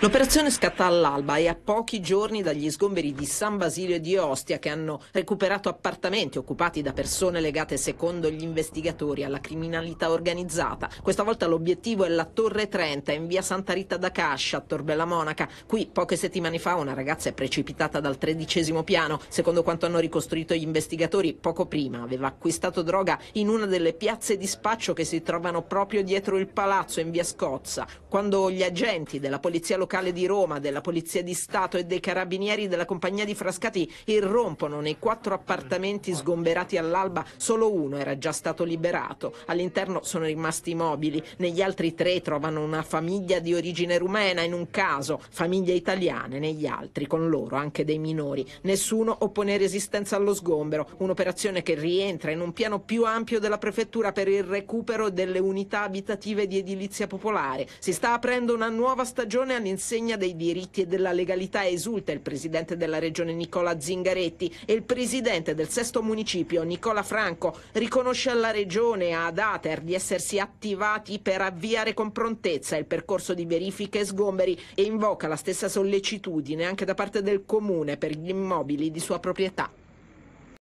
L'operazione scatta all'alba e a pochi giorni dagli sgomberi di San Basilio e di Ostia che hanno recuperato appartamenti occupati da persone legate secondo gli investigatori alla criminalità organizzata. Questa volta l'obiettivo è la Torre 30 in via Santa Rita da Cascia a Torbella Monaca. Qui poche settimane fa una ragazza è precipitata dal tredicesimo piano. Secondo quanto hanno ricostruito gli investigatori poco prima aveva acquistato droga in una delle piazze di spaccio che si trovano proprio dietro il palazzo in via Scozza. Quando gli agenti della polizia locale locale di Roma, della Polizia di Stato e dei Carabinieri della compagnia di Frascati irrompono nei quattro appartamenti sgomberati all'alba, solo uno era già stato liberato. All'interno sono rimasti mobili, negli altri tre trovano una famiglia di origine rumena in un caso, famiglie italiane negli altri, con loro anche dei minori. Nessuno oppone resistenza allo sgombero, un'operazione che rientra in un piano più ampio della prefettura per il recupero delle unità abitative di edilizia popolare. Si sta aprendo una nuova stagione all'interno all'insegna dei diritti e della legalità esulta il presidente della regione Nicola Zingaretti e il presidente del sesto municipio Nicola Franco riconosce alla regione e ad Ater di essersi attivati per avviare con prontezza il percorso di verifiche e sgomberi e invoca la stessa sollecitudine anche da parte del comune per gli immobili di sua proprietà.